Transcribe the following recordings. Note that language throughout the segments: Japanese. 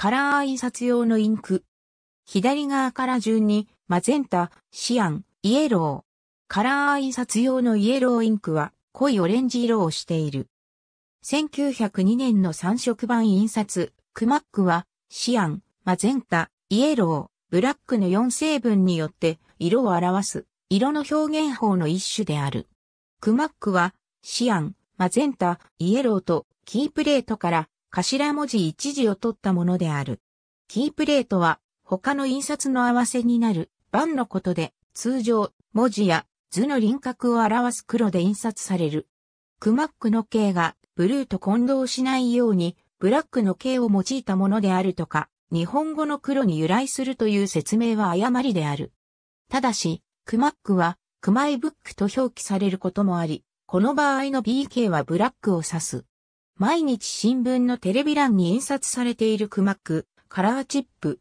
カラー印刷用のインク。左側から順に、マゼンタ、シアン、イエロー。カラー印刷用のイエローインクは、濃いオレンジ色をしている。1902年の3色版印刷、クマックは、シアン、マゼンタ、イエロー、ブラックの4成分によって色を表す色の表現法の一種である。クマックはシアン、マゼンタ、イエローとキープレートから頭文字一字を取ったものである。キープレートは他の印刷の合わせになる版のことで通常文字や図の輪郭を表す黒で印刷される。クマックの形がブルーと混同しないようにブラックの形を用いたものであるとか、日本語の黒に由来するという説明は誤りである。ただし、クマックはクマイブックと表記されることもあり、この場合の BK はブラックを指す。毎日新聞のテレビ欄に印刷されているクマック、カラーチップ。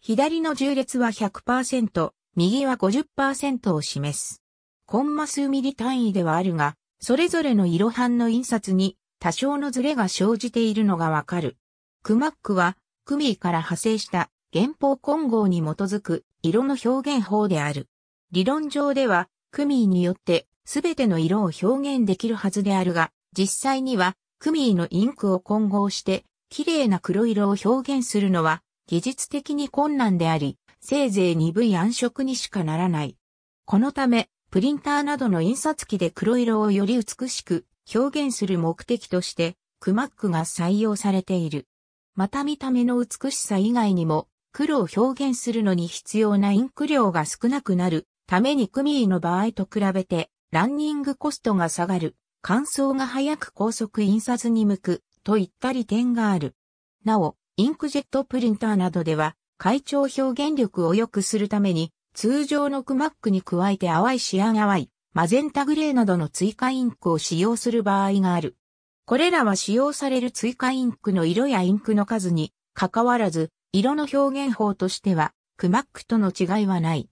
左の重列は100%、右は50%を示す。コンマ数ミリ単位ではあるが、それぞれの色版の印刷に多少のズレが生じているのがわかる。クマックは、クミーから派生した原法混合に基づく色の表現法である。理論上では、クミーによってすべての色を表現できるはずであるが、実際にはクミーのインクを混合して、綺麗な黒色を表現するのは、技術的に困難であり、せいぜい鈍い暗色にしかならない。このため、プリンターなどの印刷機で黒色をより美しく表現する目的として、クマックが採用されている。また見た目の美しさ以外にも、黒を表現するのに必要なインク量が少なくなるためにクミーの場合と比べてランニングコストが下がる乾燥が早く高速印刷に向くといった利点がある。なお、インクジェットプリンターなどでは、階調表現力を良くするために、通常のクマックに加えて淡いシアン淡い、マゼンタグレーなどの追加インクを使用する場合がある。これらは使用される追加インクの色やインクの数に関わらず、色の表現法としては、クマックとの違いはない。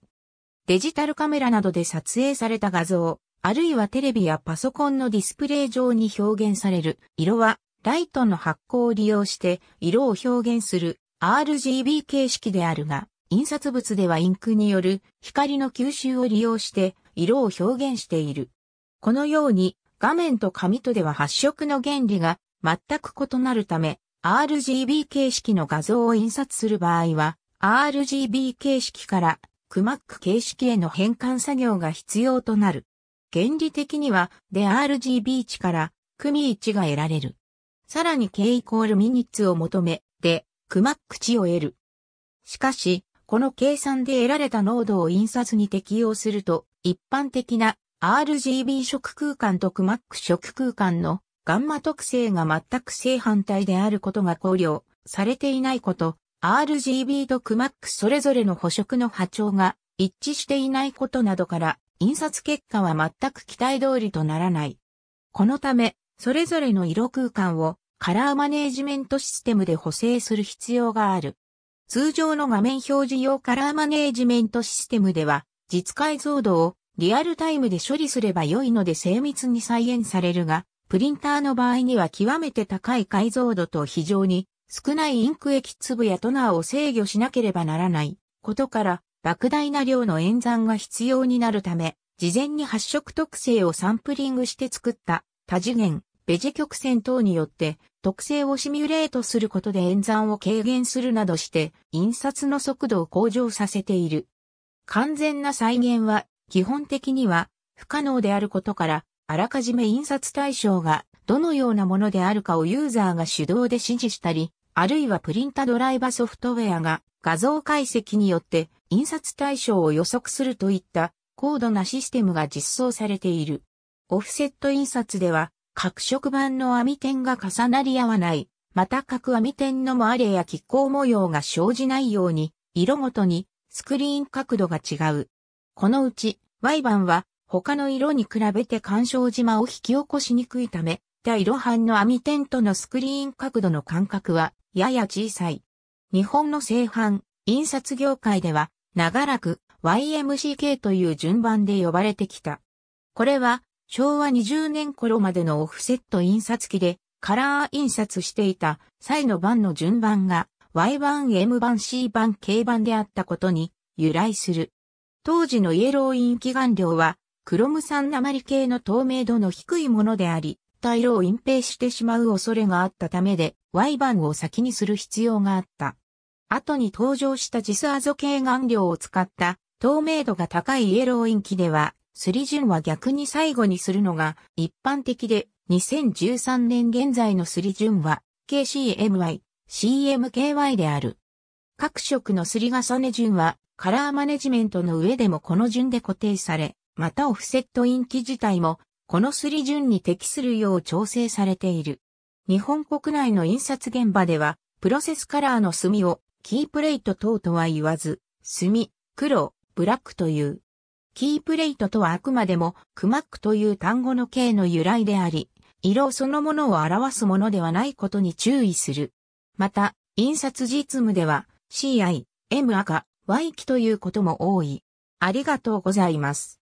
デジタルカメラなどで撮影された画像、あるいはテレビやパソコンのディスプレイ上に表現される色は、ライトの発光を利用して色を表現する RGB 形式であるが、印刷物ではインクによる光の吸収を利用して色を表現している。このように画面と紙とでは発色の原理が全く異なるため、RGB 形式の画像を印刷する場合は、RGB 形式から c マック形式への変換作業が必要となる。原理的には、で RGB 値から、組位値が得られる。さらに K イコールミニッツを求め、で、クマック値を得る。しかし、この計算で得られた濃度を印刷に適用すると、一般的な RGB 色空間とクマック色空間のガンマ特性が全く正反対であることが考慮されていないこと、RGB とクマックそれぞれの補色の波長が一致していないことなどから印刷結果は全く期待通りとならない。このため、それぞれの色空間をカラーマネージメントシステムで補正する必要がある。通常の画面表示用カラーマネージメントシステムでは、実解像度をリアルタイムで処理すれば良いので精密に再現されるが、プリンターの場合には極めて高い解像度と非常に少ないインク液粒やトナーを制御しなければならないことから、莫大な量の演算が必要になるため、事前に発色特性をサンプリングして作った多次元、ベジ曲線等によって特性をシミュレートすることで演算を軽減するなどして印刷の速度を向上させている。完全な再現は基本的には不可能であることから、あらかじめ印刷対象がどのようなものであるかをユーザーが手動で指示したり、あるいはプリンタドライバソフトウェアが画像解析によって印刷対象を予測するといった高度なシステムが実装されている。オフセット印刷では、各色板の網点が重なり合わない、また各網点のもあれや気候模様が生じないように、色ごとにスクリーン角度が違う。このうち Y 版は他の色に比べて干渉島を引き起こしにくいため、他色版の網点とのスクリーン角度の間隔はやや小さい。日本の製版、印刷業界では長らく YMCK という順番で呼ばれてきた。これは昭和20年頃までのオフセット印刷機でカラー印刷していた際の版の順番が Y 版、M 版、C 版、K 版であったことに由来する。当時のイエローイン祈願料はクロム酸鉛系の透明度の低いものであり、大量を隠蔽してしまう恐れがあったためで Y 版を先にする必要があった。後に登場したジスアゾ系顔料を使った透明度が高いイエローインキでは、すり順は逆に最後にするのが一般的で、2013年現在のすり順は KCMY、CMKY である。各色のすり重ね順はカラーマネジメントの上でもこの順で固定され、またオフセットインキ自体もこのすり順に適するよう調整されている。日本国内の印刷現場では、プロセスカラーの墨をキープレート等とは言わず、墨、黒、ブラックという。キープレートとはあくまでも、クマックという単語の形の由来であり、色そのものを表すものではないことに注意する。また、印刷実務では、CI、M 赤、Y 期ということも多い。ありがとうございます。